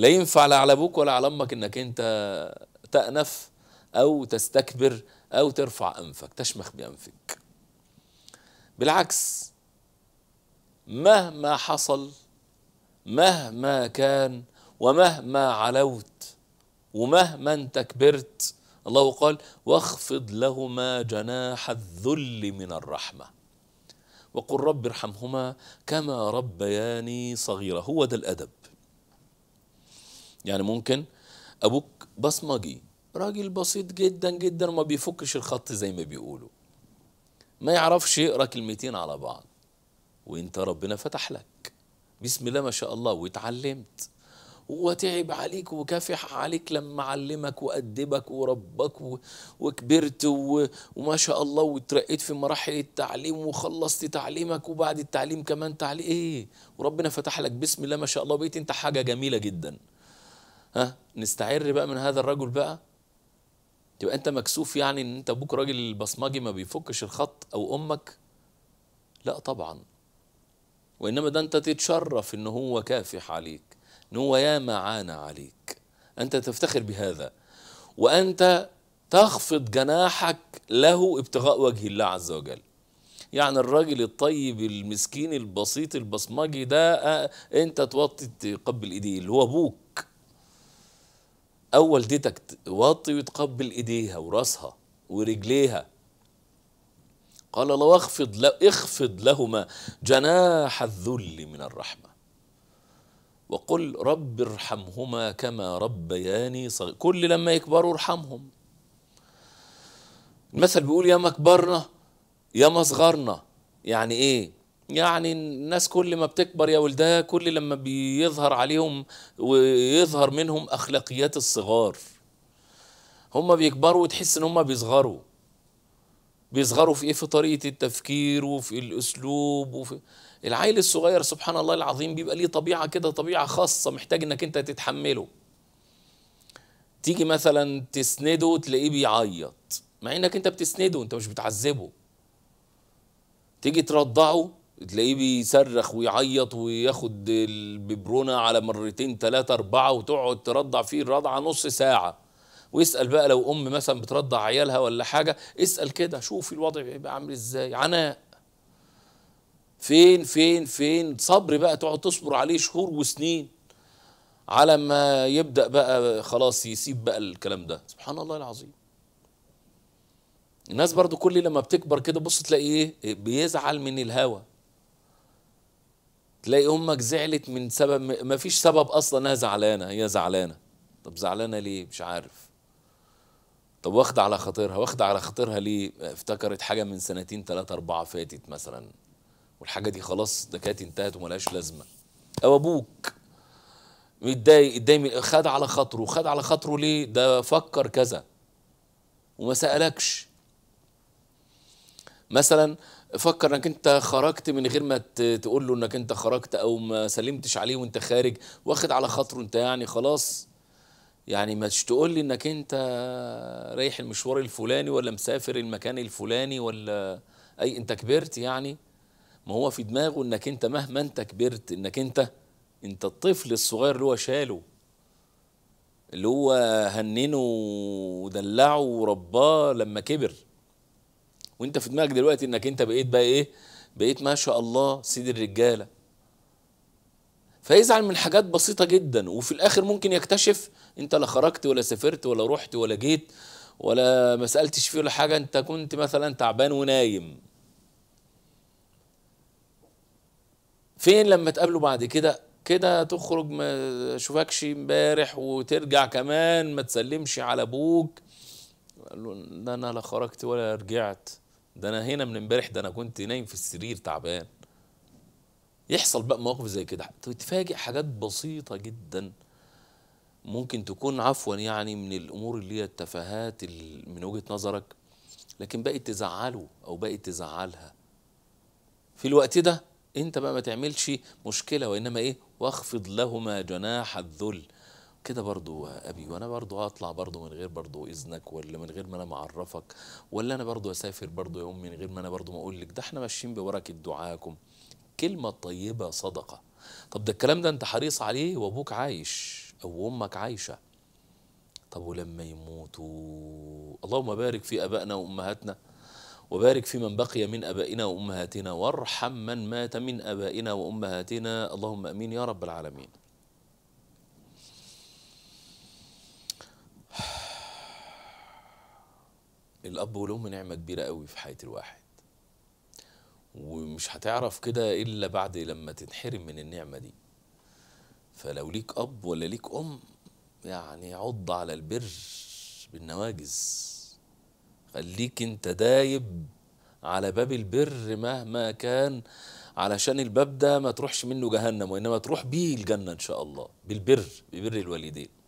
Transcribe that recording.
لا ينفع لا على ابوك ولا على امك انك انت تأنف او تستكبر او ترفع انفك تشمخ بانفك بالعكس مهما حصل مهما كان ومهما علوت ومهما تكبرت الله قال واخفض لهما جناح الذل من الرحمه وقل رب ارحمهما كما ربياني صغيرة هو ده الأدب يعني ممكن ابوك بصمجي راجل بسيط جدا جدا وما بيفكش الخط زي ما بيقولوا ما يعرفش يقرا كلمتين على بعض وانت ربنا فتح لك بسم الله ما شاء الله واتعلمت وتعب عليك وكافح عليك لما علمك وأدبك وربك وكبرت وما شاء الله وترقيت في مراحل التعليم وخلصت تعليمك وبعد التعليم كمان تعليم ايه وربنا فتح لك بسم الله ما شاء الله بقيت انت حاجة جميلة جدا ها نستعر بقى من هذا الرجل بقى تبقى انت مكسوف يعني ان انت ابوك راجل البصمجي ما بيفكش الخط او امك لا طبعا وانما ده انت تتشرف ان هو كافح عليك ان هو ياما عانى عليك انت تفتخر بهذا وانت تخفض جناحك له ابتغاء وجه الله عز وجل يعني الراجل الطيب المسكين البسيط البصمجي ده آه، انت توطي تقبل ايديه اللي هو ابوك اول والدتك واطي وتقبل ايديها وراسها ورجليها قال الله اخفض اخفض لهما جناح الذل من الرحمه وقل رب ارحمهما كما ربياني صغير كل لما يكبروا ارحمهم المثل بيقول يا ما كبرنا يا ما صغرنا يعني ايه يعني الناس كل ما بتكبر يا ولدها كل لما بيظهر عليهم ويظهر منهم أخلاقيات الصغار هم بيكبروا وتحس ان هم بيصغروا بيصغروا في ايه في طريقه التفكير وفي الاسلوب وفي العيل الصغير سبحان الله العظيم بيبقى ليه طبيعه كده طبيعه خاصه محتاج انك انت تتحمله تيجي مثلا تسنده تلاقيه بيعيط مع انك انت بتسنده انت مش بتعذبه تيجي ترضعه تلاقيه بيصرخ ويعيط وياخد الببرونة على مرتين ثلاثة أربعة وتقعد ترضع فيه الرضعة نص ساعة واسأل بقى لو أم مثلا بترضع عيالها ولا حاجة اسأل كده شوف الوضع بيبقى عامل إزاي عناء فين فين فين صبر بقى تقعد تصبر عليه شهور وسنين على ما يبدأ بقى خلاص يسيب بقى الكلام ده سبحان الله العظيم الناس برضو كل لما بتكبر كده بص تلاقي ايه بيزعل من الهوى تلاقي امك زعلت من سبب ما فيش سبب اصلا انها زعلانه هي زعلانه طب زعلانه ليه مش عارف طب واخده على خاطرها واخده على خاطرها ليه افتكرت حاجه من سنتين ثلاثه اربعه فاتت مثلا والحاجه دي خلاص ده كانت انتهت وملهاش لازمه او ابوك متضايق اتضايق خد على خاطره خد على خاطره ليه ده فكر كذا وما سالكش مثلا فكر انك انت خرجت من غير ما تقول له انك انت خرجت او ما سلمتش عليه وانت خارج واخد على خاطره انت يعني خلاص يعني ما تقول لي انك انت رايح المشوار الفلاني ولا مسافر المكان الفلاني ولا اي انت كبرت يعني ما هو في دماغه انك انت مهما انت كبرت انك انت انت الطفل الصغير اللي هو شاله اللي هو هننه ودلعه ورباه لما كبر وانت في دماغك دلوقتي انك انت بقيت بقى ايه بقيت ما شاء الله سيد الرجاله فيزعل من حاجات بسيطه جدا وفي الاخر ممكن يكتشف انت لا خرجت ولا سافرت ولا رحت ولا جيت ولا ما سالتش فيه ولا حاجه انت كنت مثلا تعبان ونايم فين لما تقابله بعد كده كده تخرج ما شوفكش امبارح وترجع كمان ما تسلمش على ابوك قال له لا انا لا خرجت ولا رجعت ده انا هنا من امبارح ده انا كنت نايم في السرير تعبان يحصل بقى مواقف زي كده تتفاجئ حاجات بسيطه جدا ممكن تكون عفوا يعني من الامور اللي هي التفاهات من وجهه نظرك لكن بقت تزعله او بقت تزعلها في الوقت ده انت بقى ما تعملش مشكله وانما ايه واخفض لهما جناح الذل كده برضو ابي وانا برضو هطلع برضو من غير برضو اذنك ولا من غير ما انا معرفك ولا انا برضو اسافر برضو أمي من غير ما انا برضو ما اقول لك ده احنا ماشيين ببركه دعاكم كلمه طيبه صدقه طب ده الكلام ده انت حريص عليه وابوك عايش او امك عايشه طب ولما يموتوا اللهم بارك في ابائنا وامهاتنا وبارك في من بقي من ابائنا وامهاتنا وارحم من مات من ابائنا وامهاتنا اللهم امين يا رب العالمين الاب والام نعمه كبيره قوي في حياه الواحد ومش هتعرف كده الا بعد لما تنحرم من النعمه دي فلو ليك اب ولا ليك ام يعني عض على البر بالنواجز خليك انت دايب على باب البر مهما كان علشان الباب ده ما تروحش منه جهنم وانما تروح بيه الجنه ان شاء الله بالبر ببر الوالدين